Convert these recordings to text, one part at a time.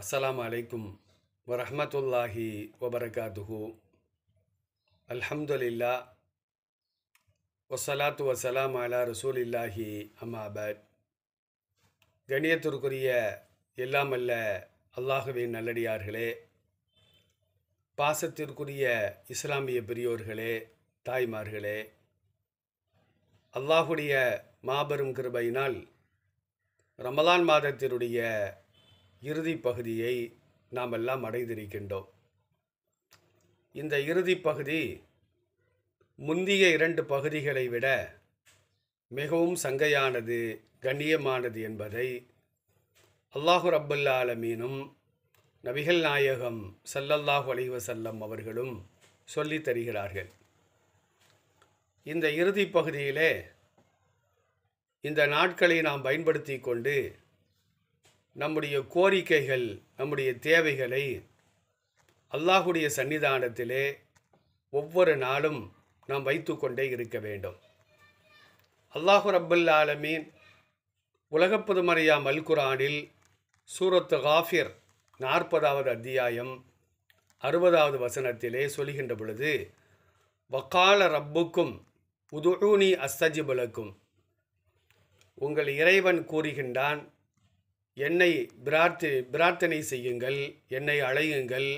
அஸ்லாம் அலைக்கும் வரமத்துல்லாஹி வபரகாத்துஹு அல்ஹம்துலில்லா வசலாத்து வசலாம் அலா ரசூலில்லாஹி அம்மாபட் கணியத்திற்குரிய எல்லாம் அல்ல அல்லாஹுவின் நல்லடியார்களே பாசத்திற்குரிய இஸ்லாமிய பெரியோர்களே தாய்மார்களே அல்லாஹுடைய மாபெரும் கிருபையினால் ரமலான் மாதத்தினுடைய இறுதி பகுதியை நாம் எல்லாம் அடைந்திருக்கின்றோம் இந்த இறுதி பகுதி முந்திய இரண்டு பகுதிகளை விட மிகவும் சங்கையானது கண்ணியமானது என்பதை அல்லாஹு ரப்புல்லா ஆலமீனும் நபிகள் நாயகம் சல்லல்லாஹு அலைவசல்லம் அவர்களும் சொல்லி தருகிறார்கள் இந்த இறுதி பகுதியிலே இந்த நாட்களை நாம் பயன்படுத்தி கொண்டு நம்முடைய கோரிக்கைகள் நம்முடைய தேவைகளை அல்லாஹுடைய சன்னிதானத்திலே ஒவ்வொரு நாளும் நாம் வைத்து கொண்டே இருக்க வேண்டும் அல்லாஹு ரப்பல் ஆலமீன் உலகப்புதுமறையா மல்குரானில் சூரத்து காஃபிர் நாற்பதாவது அத்தியாயம் அறுபதாவது வசனத்திலே சொல்கின்ற பொழுது வக்கால ரப்புக்கும் உதுணி அஸ்தஜிபலக்கும் உங்கள் இறைவன் கூறுகின்றான் என்னை பிரார்த்தி பிரார்த்தனை செய்யுங்கள் என்னை அழையுங்கள்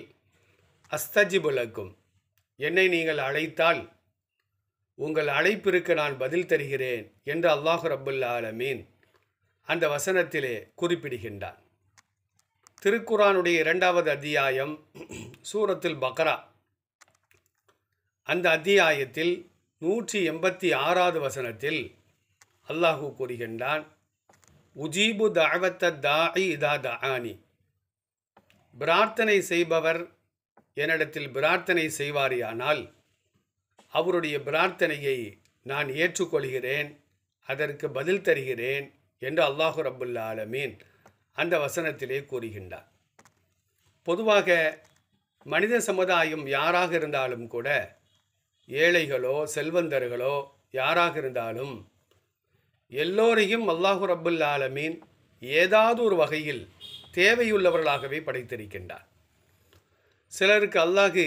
அஸ்தஜிபுலக்கும் என்னை நீங்கள் அழைத்தால் உங்கள் அழைப்பிற்கு நான் பதில் தருகிறேன் என்று அல்லாஹ் ரபுல் ஆலமீன் அந்த வசனத்திலே குறிப்பிடுகின்றான் திருக்குறானுடைய இரண்டாவது அத்தியாயம் சூரத்தில் பக்ரா அந்த அத்தியாயத்தில் நூற்றி எண்பத்தி ஆறாவது வசனத்தில் அல்லாஹூ கூறுகின்றான் உஜீபு தாவத்த தாஇ இதா தானி பிரார்த்தனை செய்பவர் என்னிடத்தில் பிரார்த்தனை செய்வாரியானால் அவருடைய பிரார்த்தனையை நான் ஏற்றுக்கொள்கிறேன் அதற்கு பதில் தருகிறேன் என்று அல்லாஹு ரபுல்லா ஆலமீன் அந்த வசனத்திலே கூறுகின்றார் பொதுவாக மனித சமுதாயம் யாராக இருந்தாலும் கூட ஏழைகளோ செல்வந்தர்களோ யாராக இருந்தாலும் எல்லோரையும் அல்லாஹு ரப்புல் ஆலமீன் ஏதாவது ஒரு வகையில் தேவையுள்ளவர்களாகவே படைத்திருக்கின்றார் சிலருக்கு அல்லாஹு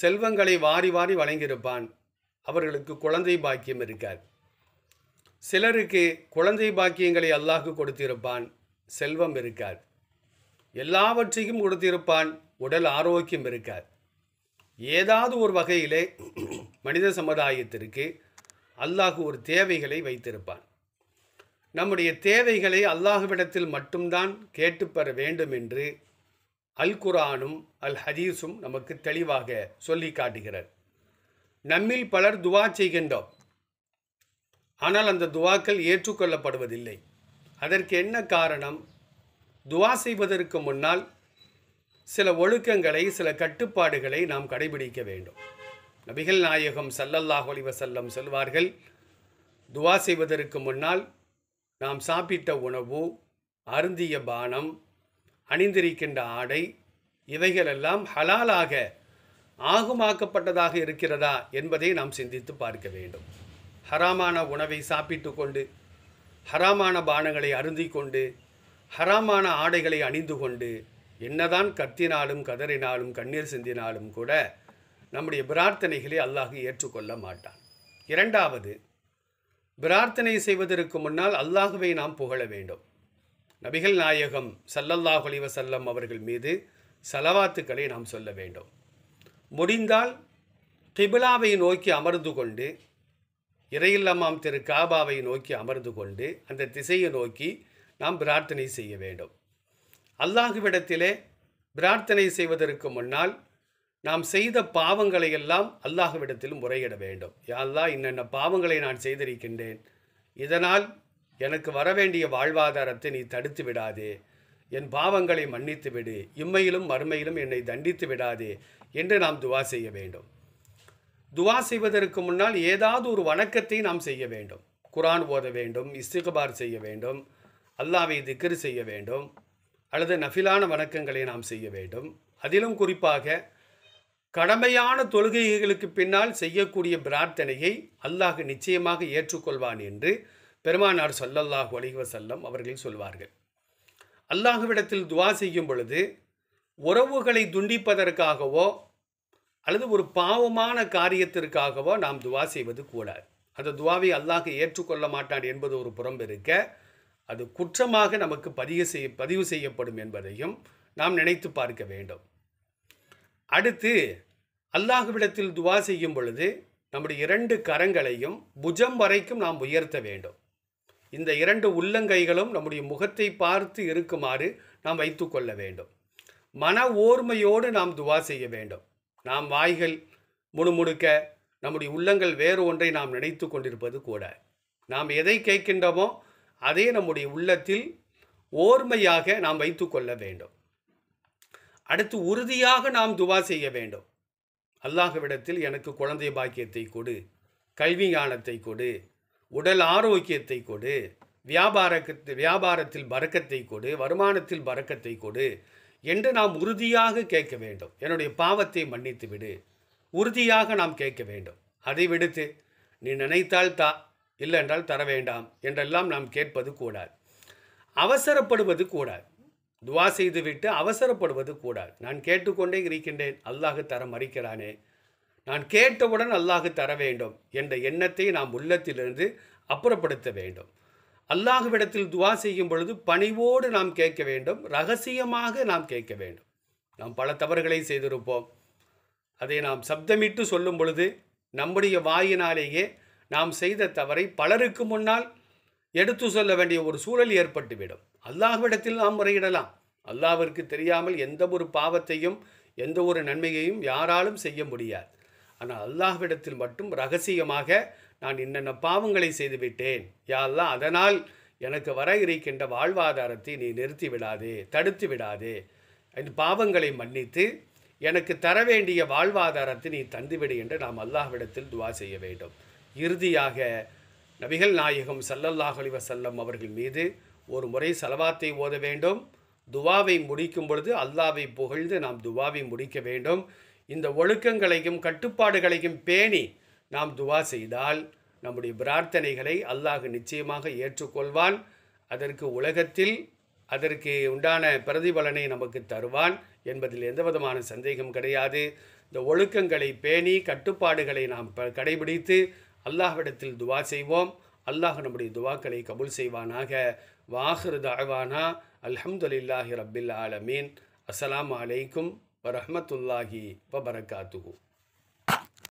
செல்வங்களை வாரி வாரி வழங்கியிருப்பான் அவர்களுக்கு குழந்தை பாக்கியம் இருக்காது சிலருக்கு குழந்தை பாக்கியங்களை அல்லாஹு கொடுத்திருப்பான் செல்வம் இருக்காது எல்லாவற்றையும் கொடுத்திருப்பான் உடல் ஆரோக்கியம் இருக்காது ஏதாவது ஒரு வகையிலே மனித சமுதாயத்திற்கு அல்லாஹு ஒரு தேவைகளை வைத்திருப்பான் நம்முடைய தேவைகளை அல்லாஹுவிடத்தில் மட்டும்தான் கேட்டுப்பெற வேண்டும் என்று அல் குரானும் அல் ஹதீஸும் நமக்கு தெளிவாக சொல்லி காட்டுகிறார் நம்மில் பலர் துவா செய்கின்றோம் ஆனால் அந்த துவாக்கள் ஏற்றுக்கொள்ளப்படுவதில்லை அதற்கு என்ன காரணம் துவா செய்வதற்கு முன்னால் சில ஒழுக்கங்களை சில கட்டுப்பாடுகளை நாம் கடைபிடிக்க வேண்டும் நபிகள் நாயகம் சல்லல்லாஹ் அலி வசல்லம் சொல்வார்கள் துவா செய்வதற்கு முன்னால் நாம் சாப்பிட்ட உணவு அருந்திய பானம் அணிந்திருக்கின்ற ஆடை இவைகளெல்லாம் ஹலாலாக ஆகுமாக்கப்பட்டதாக இருக்கிறதா என்பதை நாம் சிந்தித்து பார்க்க வேண்டும் ஹராமான உணவை சாப்பிட்டு கொண்டு ஹராமான பானங்களை அருந்தி கொண்டு ஹராமான ஆடைகளை அணிந்து கொண்டு என்னதான் கத்தினாலும் கதறினாலும் கண்ணீர் சிந்தினாலும் கூட நம்முடைய பிரார்த்தனைகளை அல்லாஹ் ஏற்றுக்கொள்ள மாட்டான் இரண்டாவது பிரார்த்தனை செய்வதற்கு முன்னால் அல்லாஹுவை நாம் புகழ வேண்டும் நபிகள் நாயகம் சல்லல்லாஹ் அலிவசல்லம் அவர்கள் மீது சலவாத்துக்களை நாம் சொல்ல வேண்டும் முடிந்தால் கிபிலாவை நோக்கி அமர்ந்து கொண்டு இறையில்லமாம் திரு காபாவை நோக்கி அமர்ந்து கொண்டு அந்த திசையை நோக்கி நாம் பிரார்த்தனை செய்ய வேண்டும் அல்லாஹுவிடத்திலே பிரார்த்தனை செய்வதற்கு முன்னால் நாம் செய்த பாவங்களை எல்லாம் அல்லாஹ்விடத்திலும் முறையிட வேண்டும் யாழ்லா இன்னென்ன பாவங்களை நான் செய்திருக்கின்றேன் இதனால் எனக்கு வரவேண்டிய வாழ்வாதாரத்தை நீ தடுத்து விடாதே என் பாவங்களை மன்னித்து விடு இம்மையிலும் மறுமையிலும் என்னை தண்டித்து விடாதே என்று நாம் துவா செய்ய வேண்டும் துவா செய்வதற்கு முன்னால் ஏதாவது ஒரு வணக்கத்தை நாம் செய்ய வேண்டும் குரான் ஓத வேண்டும் இஸ்திகபார் செய்ய வேண்டும் அல்லாவை திக்ரு செய்ய வேண்டும் அல்லது நஃபிலான வணக்கங்களை நாம் செய்ய வேண்டும் அதிலும் குறிப்பாக கடமையான தொழுகைகளுக்கு பின்னால் செய்யக்கூடிய பிரார்த்தனையை அல்லாஹ் நிச்சயமாக ஏற்றுக்கொள்வான் என்று பெருமானார் சொல்லல்லாஹு அலிவசல்லம் அவர்கள் சொல்வார்கள் அல்லாஹுவிடத்தில் துவா செய்யும் பொழுது உறவுகளை துண்டிப்பதற்காகவோ அல்லது ஒரு பாவமான காரியத்திற்காகவோ நாம் துவா செய்வது கூடாது அந்த துவாவை அல்லாஹ் ஏற்றுக்கொள்ள மாட்டான் என்பது ஒரு புறம் இருக்க அது குற்றமாக நமக்கு பதிவு செய்ய பதிவு செய்யப்படும் என்பதையும் நாம் நினைத்து பார்க்க வேண்டும் அடுத்து அல்லாஹுவிடத்தில் துவா செய்யும் பொழுது நம்முடைய இரண்டு கரங்களையும் புஜம் வரைக்கும் நாம் உயர்த்த வேண்டும் இந்த இரண்டு உள்ளங்கைகளும் நம்முடைய முகத்தை பார்த்து இருக்குமாறு நாம் வைத்து கொள்ள வேண்டும் மன ஓர்மையோடு நாம் துவா செய்ய வேண்டும் நாம் வாய்கள் முணுமுணுக்க நம்முடைய உள்ளங்கள் வேறு ஒன்றை நாம் நினைத்து கொண்டிருப்பது கூட நாம் எதை கேட்கின்றோமோ அதே நம்முடைய உள்ளத்தில் ஓர்மையாக நாம் வைத்து கொள்ள வேண்டும் அடுத்து உறுதியாக நாம் துவா செய்ய வேண்டும் அல்லாஹுவிடத்தில் எனக்கு குழந்தை பாக்கியத்தை கொடு கல்வி ஞானத்தை கொடு உடல் ஆரோக்கியத்தை கொடு வியாபாரத்து வியாபாரத்தில் பறக்கத்தை கொடு வருமானத்தில் பறக்கத்தை கொடு என்று நாம் உறுதியாக கேட்க வேண்டும் என்னுடைய பாவத்தை மன்னித்து விடு உறுதியாக நாம் கேட்க வேண்டும் அதை விடுத்து நீ நினைத்தால் தா இல்லை என்றால் தர வேண்டாம் என்றெல்லாம் நாம் கேட்பது கூடாது அவசரப்படுவது கூடாது துவா செய்துவிட்டு அவசரப்படுவது கூடாது நான் கேட்டுக்கொண்டே இருக்கின்றேன் அல்லாஹு தர மறிக்கிறானே நான் கேட்டவுடன் அல்லாஹு தர வேண்டும் என்ற எண்ணத்தை நாம் உள்ளத்திலிருந்து அப்புறப்படுத்த வேண்டும் அல்லாஹுவிடத்தில் துவா செய்யும் பொழுது பணிவோடு நாம் கேட்க வேண்டும் ரகசியமாக நாம் கேட்க வேண்டும் நாம் பல தவறுகளை செய்திருப்போம் அதை நாம் சப்தமிட்டு சொல்லும் பொழுது நம்முடைய வாயினாலேயே நாம் செய்த தவறை பலருக்கு முன்னால் எடுத்து சொல்ல வேண்டிய ஒரு சூழல் ஏற்பட்டுவிடும் அல்லாஹ்விடத்தில் நாம் முறையிடலாம் அல்லாவிற்கு தெரியாமல் எந்த ஒரு பாவத்தையும் எந்த ஒரு நன்மையையும் யாராலும் செய்ய முடியாது ஆனால் அல்லாஹ்விடத்தில் மட்டும் ரகசியமாக நான் என்னென்ன பாவங்களை செய்துவிட்டேன் யாரெல்லாம் அதனால் எனக்கு வர இருக்கின்ற வாழ்வாதாரத்தை நீ நிறுத்தி விடாதே தடுத்து விடாதே இந்த பாவங்களை மன்னித்து எனக்கு தர வேண்டிய வாழ்வாதாரத்தை நீ தந்துவிடு என்று நாம் அல்லாஹ்விடத்தில் துவா செய்ய வேண்டும் இறுதியாக நபிகள் நாயகம் சல்லல்லாஹ் அலிவசல்லம் அவர்கள் மீது ஒரு முறை செலவாத்தை ஓத வேண்டும் துவாவை முடிக்கும் பொழுது அல்லாவை புகழ்ந்து நாம் துவாவை முடிக்க வேண்டும் இந்த ஒழுக்கங்களையும் கட்டுப்பாடுகளையும் பேணி நாம் துவா செய்தால் நம்முடைய பிரார்த்தனைகளை அல்லாஹ் நிச்சயமாக ஏற்றுக்கொள்வான் அதற்கு உலகத்தில் அதற்கு உண்டான பிரதிபலனை நமக்கு தருவான் என்பதில் எந்த விதமான சந்தேகம் கிடையாது இந்த ஒழுக்கங்களை பேணி கட்டுப்பாடுகளை நாம் கடைபிடித்து அல்லாஹ்விடத்தில் துவா செய்வோம் அல்லாஹ் நம்முடைய துவாக்களை கபுல் செய்வானாக வாஹிரு தாழ்வானா அல்ஹம்துலில்லாஹி ரபில் ஆலமீன் அஸ்லாம் அலைக்கும் வரமத்துல்லாஹி வபரகாத்துகு